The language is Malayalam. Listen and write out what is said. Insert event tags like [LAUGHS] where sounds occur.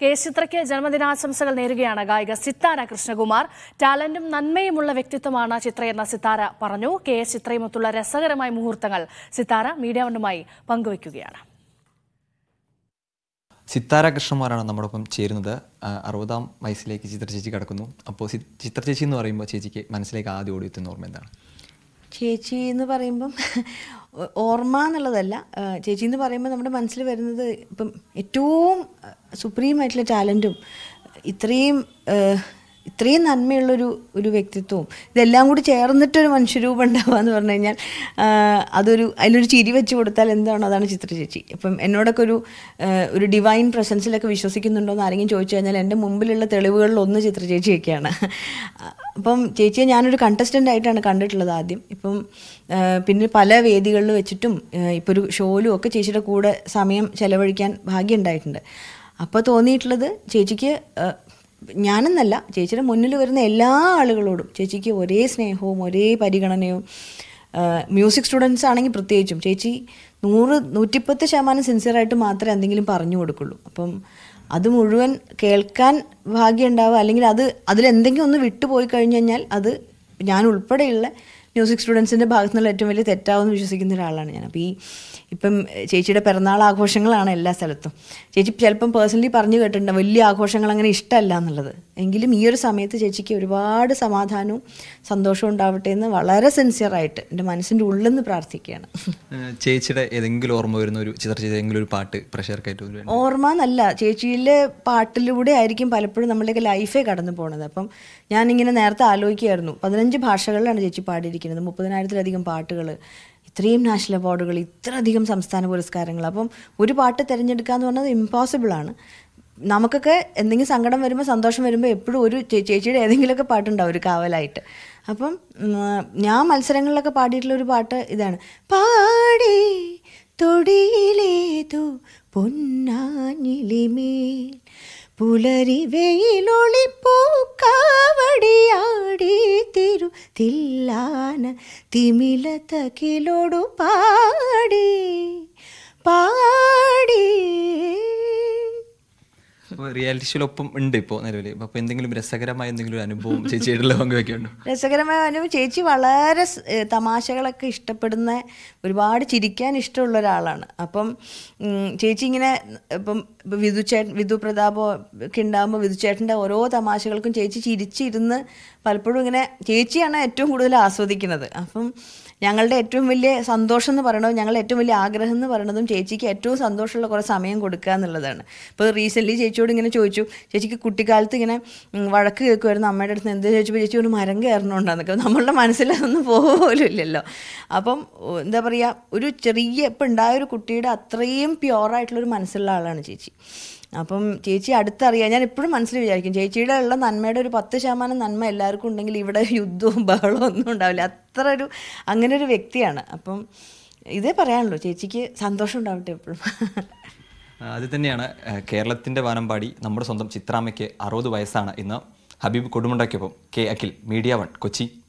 കെ ചിത്രയ്ക്ക് ജന്മദിനാശംസകൾ നേരുകയാണ് ഗായിക സിത്താര കൃഷ്ണകുമാർ ടാലന്റും നന്മയുമുള്ള വ്യക്തിത്വമാണ് ചിത്രയെന്ന സിത്താര പറഞ്ഞു കെ എസ് ചിത്രയുമൊത്തുള്ള രസകരമായ മുഹൂർത്തങ്ങൾ സിത്താര മീഡിയ വണ്ണുമായി പങ്കുവയ്ക്കുകയാണ് സിത്താര കൃഷ്ണന്മാരാണ് നമ്മോടൊപ്പം ചേരുന്നത് അറുപതാം വയസ്സിലേക്ക് ചിത്ര ചേച്ചി കടക്കുന്നു അപ്പോൾ ചിത്ര ചേച്ചി എന്ന് പറയുമ്പോൾ ചേച്ചിക്ക് മനസ്സിലേക്ക് ആദ്യം ഓടി എത്തുന്ന ഓർമ്മ എന്താണ് ചേച്ചി എന്ന് പറയുമ്പം [LAUGHS] ഓർമ്മ എന്നുള്ളതല്ല ചേച്ചി എന്ന് പറയുമ്പോൾ നമ്മുടെ മനസ്സിൽ വരുന്നത് ഇപ്പം ഏറ്റവും സുപ്രീമായിട്ടുള്ള ആയിട്ടുള്ള ടാലൻറ്റും ഇത്രയും ഇത്രയും നന്മയുള്ളൊരു ഒരു വ്യക്തിത്വവും ഇതെല്ലാം കൂടി ചേർന്നിട്ടൊരു മനുഷ്യരൂപം ഉണ്ടാവുക എന്ന് പറഞ്ഞു കഴിഞ്ഞാൽ അതൊരു അതിലൊരു ചിരി വെച്ച് കൊടുത്താൽ എന്താണോ അതാണ് ചിത്ര ചേച്ചി അപ്പം എന്നോടൊക്കെ ഒരു ഒരു ഡിവൈൻ പ്രസൻസിലൊക്കെ വിശ്വസിക്കുന്നുണ്ടോ എന്ന് ആരെങ്കിലും ചോദിച്ചു കഴിഞ്ഞാൽ എൻ്റെ മുമ്പിലുള്ള തെളിവുകളിൽ ഒന്ന് ചിത്ര ചേച്ചിയൊക്കെയാണ് അപ്പം ചേച്ചിയെ ഞാനൊരു കണ്ടസ്റ്റൻ്റ് ആയിട്ടാണ് കണ്ടിട്ടുള്ളത് ആദ്യം ഇപ്പം പിന്നെ പല വേദികളിൽ വെച്ചിട്ടും ഇപ്പോൾ ഒരു ഷോയിലും ഒക്കെ ചേച്ചിയുടെ കൂടെ സമയം ചെലവഴിക്കാൻ ഭാഗ്യമുണ്ടായിട്ടുണ്ട് അപ്പോൾ തോന്നിയിട്ടുള്ളത് ചേച്ചിക്ക് ഞാനെന്നല്ല ചേച്ചിയുടെ മുന്നിൽ വരുന്ന എല്ലാ ആളുകളോടും ചേച്ചിക്ക് ഒരേ സ്നേഹവും ഒരേ പരിഗണനയും മ്യൂസിക് സ്റ്റുഡൻസ് ആണെങ്കിൽ പ്രത്യേകിച്ചും ചേച്ചി നൂറ് നൂറ്റിപ്പത്ത് ശതമാനം സിൻസിയറായിട്ട് മാത്രമേ എന്തെങ്കിലും പറഞ്ഞു കൊടുക്കുള്ളൂ അപ്പം അത് മുഴുവൻ കേൾക്കാൻ ഭാഗ്യം ഉണ്ടാവുക അല്ലെങ്കിൽ അത് അതിലെന്തെങ്കിലും ഒന്ന് വിട്ടുപോയി കഴിഞ്ഞു കഴിഞ്ഞാൽ അത് ഞാൻ ഉൾപ്പെടെയുള്ള മ്യൂസിക് സ്റ്റുഡൻസിൻ്റെ നിന്നുള്ള ഏറ്റവും വലിയ തെറ്റാവെന്ന് വിശ്വസിക്കുന്ന ഒരാളാണ് ഞാൻ അപ്പോൾ ഈ ഇപ്പം ചേച്ചിയുടെ പിറന്നാൾ ആഘോഷങ്ങളാണ് എല്ലാ സ്ഥലത്തും ചേച്ചി ചിലപ്പം പേഴ്സണലി പറഞ്ഞു കേട്ടിട്ടുണ്ട് വലിയ ആഘോഷങ്ങൾ അങ്ങനെ ഇഷ്ടമല്ല എന്നുള്ളത് എങ്കിലും ഈ ഒരു സമയത്ത് ചേച്ചിക്ക് ഒരുപാട് സമാധാനവും സന്തോഷവും ഉണ്ടാവട്ടെ എന്ന് വളരെ സിൻസിയറായിട്ട് എൻ്റെ മനസ്സിൻ്റെ ഉള്ളിൽ നിന്ന് പ്രാർത്ഥിക്കുകയാണ് ചേച്ചിയുടെ ഏതെങ്കിലും ഓർമ്മ വരുന്ന ഒരു ചിത്ര ഒരു പാട്ട് പ്രഷർക്കായിട്ട് ഓർമ്മ എന്നല്ല ചേച്ചിയിലെ പാട്ടിലൂടെ ആയിരിക്കും പലപ്പോഴും നമ്മളുടെയൊക്കെ ലൈഫേ കടന്നു പോകുന്നത് അപ്പം ഞാനിങ്ങനെ നേരത്തെ ആലോചിക്കുകയായിരുന്നു പതിനഞ്ച് ഭാഷകളിലാണ് ചേച്ചി പാടിയിരിക്കുന്നത് വന്നിരിക്കുന്നത് മുപ്പതിനായിരത്തിലധികം പാട്ടുകൾ ഇത്രയും നാഷണൽ അവാർഡുകൾ ഇത്രയധികം സംസ്ഥാന പുരസ്കാരങ്ങൾ അപ്പം ഒരു പാട്ട് തിരഞ്ഞെടുക്കുക എന്ന് പറഞ്ഞത് ഇമ്പോസിബിളാണ് നമുക്കൊക്കെ എന്തെങ്കിലും സങ്കടം വരുമ്പോൾ സന്തോഷം വരുമ്പോൾ എപ്പോഴും ഒരു ചേച്ചിയുടെ ഏതെങ്കിലുമൊക്കെ പാട്ടുണ്ടാവും ഒരു കാവലായിട്ട് അപ്പം ഞാൻ മത്സരങ്ങളിലൊക്കെ പാടിയിട്ടുള്ള ഒരു പാട്ട് ഇതാണ് പാടി തൊടിയിലേതു പൊന്നാഞ്ഞിലിമി പുലരി വെയിലൊളിപ്പൂക്കാവടിയാടി തിരു തില്ലാന തിമില തകിലോടു പാടി പാടി റിയാലിറ്റി ഷോയിൽ ഒപ്പം ഉണ്ട് ഇപ്പോൾ നിലവിൽ അപ്പോൾ എന്തെങ്കിലും രസകരമായ എന്തെങ്കിലും അനുഭവം ചേച്ചിയായിട്ടുള്ള പങ്കുവെക്കുന്നുണ്ടോ രസകരമായ അനുഭവം ചേച്ചി വളരെ തമാശകളൊക്കെ ഇഷ്ടപ്പെടുന്ന ഒരുപാട് ചിരിക്കാൻ ഇഷ്ടമുള്ള ഒരാളാണ് അപ്പം ചേച്ചി ഇങ്ങനെ ഇപ്പം വിധുചേട്ടൻ വിധു പ്രതാപോ ഒക്കെ ഉണ്ടാകുമ്പോൾ വിധുചേട്ടൻ്റെ ഓരോ തമാശകൾക്കും ചേച്ചി ചിരിച്ചിരുന്ന് പലപ്പോഴും ഇങ്ങനെ ചേച്ചിയാണ് ഏറ്റവും കൂടുതൽ ആസ്വദിക്കുന്നത് അപ്പം ഞങ്ങളുടെ ഏറ്റവും വലിയ സന്തോഷം എന്ന് പറയുന്നത് ഞങ്ങളുടെ ഏറ്റവും വലിയ ആഗ്രഹം എന്ന് പറയുന്നതും ചേച്ചിക്ക് ഏറ്റവും സന്തോഷമുള്ള കുറേ സമയം കൊടുക്കുക എന്നുള്ളതാണ് ഇപ്പോൾ റീസെൻ്റ്ലി ചേച്ചിയോട് ഇങ്ങനെ ചോദിച്ചു ചേച്ചിക്ക് കുട്ടിക്കാലത്ത് ഇങ്ങനെ വഴക്ക് കേൾക്കുമായിരുന്നു അമ്മയുടെ അടുത്ത് എന്ത് ചോദിച്ചപ്പോൾ ചേച്ചി ഒരു മരം കയറണുണ്ടെന്നൊക്കെ നമ്മളുടെ മനസ്സിലൊന്നും പോലും ഇല്ലല്ലോ അപ്പം എന്താ പറയുക ഒരു ചെറിയ ഇപ്പം ഉണ്ടായ ഒരു കുട്ടിയുടെ അത്രയും പ്യുവറായിട്ടുള്ളൊരു മനസ്സുള്ള ആളാണ് ചേച്ചി അപ്പം ചേച്ചി അടുത്തറിയാം ഞാൻ എപ്പോഴും മനസ്സിൽ വിചാരിക്കും ചേച്ചിയുടെ ഉള്ള നന്മയുടെ ഒരു പത്ത് ശതമാനം നന്മ എല്ലാവർക്കും ഉണ്ടെങ്കിൽ ഇവിടെ യുദ്ധവും ബഹളവും ഒന്നും ഉണ്ടാവില്ല അത്ര ഒരു അങ്ങനെ ഒരു വ്യക്തിയാണ് അപ്പം ഇതേ പറയാനുള്ളൂ ചേച്ചിക്ക് സന്തോഷം ഉണ്ടാവട്ടെ എപ്പോഴും അത് തന്നെയാണ് കേരളത്തിൻ്റെ വാനമ്പാടി നമ്മുടെ സ്വന്തം ചിത്രാമ്മയ്ക്ക് അറുപത് വയസ്സാണ് ഇന്ന് ഹബീബ് കൊടുമുണ്ടയ്ക്കൊപ്പം കെ അഖിൽ മീഡിയ വൺ കൊച്ചി